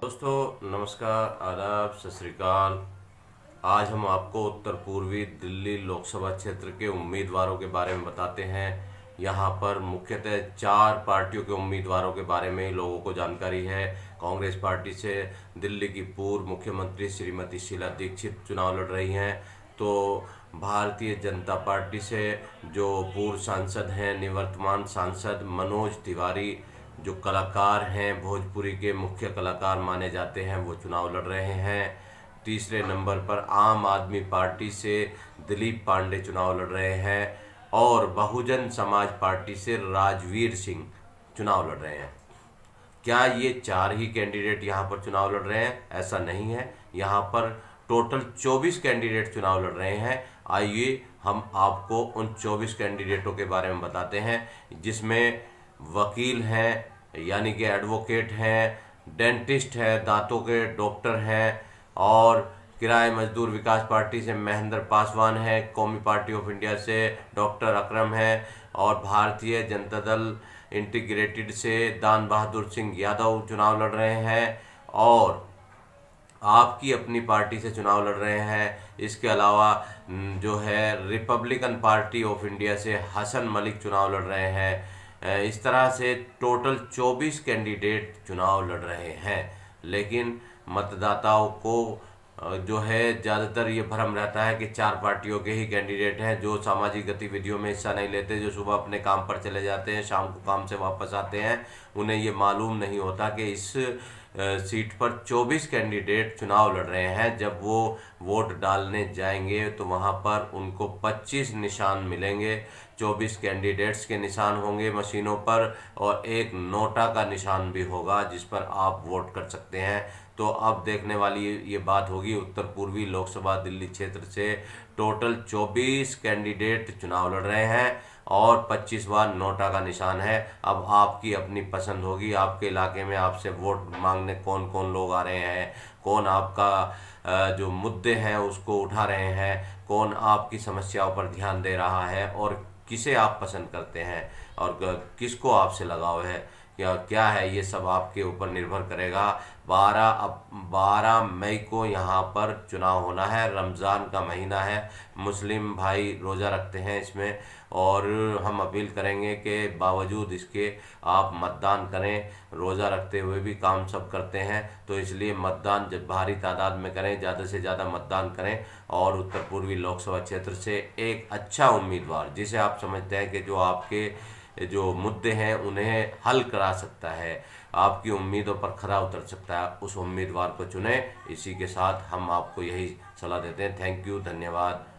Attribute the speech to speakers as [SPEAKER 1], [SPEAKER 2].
[SPEAKER 1] दोस्तों नमस्कार आदाब सत श्रीकाल आज हम आपको उत्तर पूर्वी दिल्ली लोकसभा क्षेत्र के उम्मीदवारों के बारे में बताते हैं यहाँ पर मुख्यतः चार पार्टियों के उम्मीदवारों के बारे में लोगों को जानकारी है कांग्रेस पार्टी से दिल्ली की पूर्व मुख्यमंत्री श्रीमती शीला दीक्षित चुनाव लड़ रही हैं तो भारतीय जनता पार्टी से जो पूर्व सांसद हैं निवर्तमान सांसद मनोज तिवारी जो कलाकार हैं भोजपुरी के मुख्य कलाकार माने जाते हैं वो चुनाव लड़ रहे हैं तीसरे नंबर पर आम आदमी पार्टी से दिलीप पांडे चुनाव लड़ रहे हैं और बहुजन समाज पार्टी से राजवीर सिंह चुनाव लड़ रहे हैं क्या ये चार ही कैंडिडेट यहाँ पर चुनाव लड़ रहे हैं ऐसा नहीं है यहाँ पर टोटल 24 कैंडिडेट चुनाव लड़ रहे हैं आइए हम आपको उन 24 कैंडिडेटों के बारे में बताते हैं जिसमें वकील हैं यानी कि एडवोकेट हैं डेंटिस्ट हैं दांतों के डॉक्टर हैं और किराए मजदूर विकास पार्टी से महेंद्र पासवान है कौमी पार्टी ऑफ इंडिया से डॉक्टर अकरम है और भारतीय जनता दल इंटीग्रेटेड से दान बहादुर सिंह यादव चुनाव लड़ रहे हैं और आपकी अपनी पार्टी से चुनाव लड़ रहे हैं इसके अलावा जो है रिपब्लिकन पार्टी ऑफ इंडिया से हसन मलिक चुनाव लड़ रहे हैं इस तरह से टोटल 24 कैंडिडेट चुनाव लड़ रहे हैं लेकिन मतदाताओं को जो है ज़्यादातर ये भ्रम रहता है कि चार पार्टियों के ही कैंडिडेट हैं जो सामाजिक गतिविधियों में हिस्सा नहीं लेते जो सुबह अपने काम पर चले जाते हैं शाम को काम से वापस आते हैं उन्हें ये मालूम नहीं होता कि इस सीट पर 24 कैंडिडेट चुनाव लड़ रहे हैं जब वो वोट डालने जाएंगे तो वहाँ पर उनको 25 निशान मिलेंगे 24 कैंडिडेट्स के निशान होंगे मशीनों पर और एक नोटा का निशान भी होगा जिस पर आप वोट कर सकते हैं तो अब देखने वाली ये बात होगी उत्तर पूर्वी लोकसभा दिल्ली क्षेत्र से टोटल 24 कैंडिडेट चुनाव लड़ रहे हैं और पच्चीस बार नोटा का निशान है अब आपकी अपनी पसंद होगी आपके इलाके में आपसे वोट मांगने कौन कौन लोग आ रहे हैं कौन आपका जो मुद्दे हैं उसको उठा रहे हैं कौन आपकी समस्याओं पर ध्यान दे रहा है और किसे आप पसंद करते हैं और किसको आपसे लगाव है या क्या है ये सब आपके ऊपर निर्भर करेगा बारह अब बारह मई को यहाँ पर चुनाव होना है रमज़ान का महीना है मुस्लिम भाई रोज़ा रखते हैं इसमें और हम अपील करेंगे कि बावजूद इसके आप मतदान करें रोज़ा रखते हुए भी काम सब करते हैं तो इसलिए मतदान जब भारी तादाद में करें ज़्यादा से ज़्यादा मतदान करें और उत्तर पूर्वी लोकसभा क्षेत्र से एक अच्छा उम्मीदवार जिसे आप समझते हैं कि जो आपके जो मुद्दे हैं उन्हें हल करा सकता है आपकी उम्मीदों पर खरा उतर सकता है उस उम्मीदवार को चुनें इसी के साथ हम आपको यही सलाह देते हैं थैंक यू धन्यवाद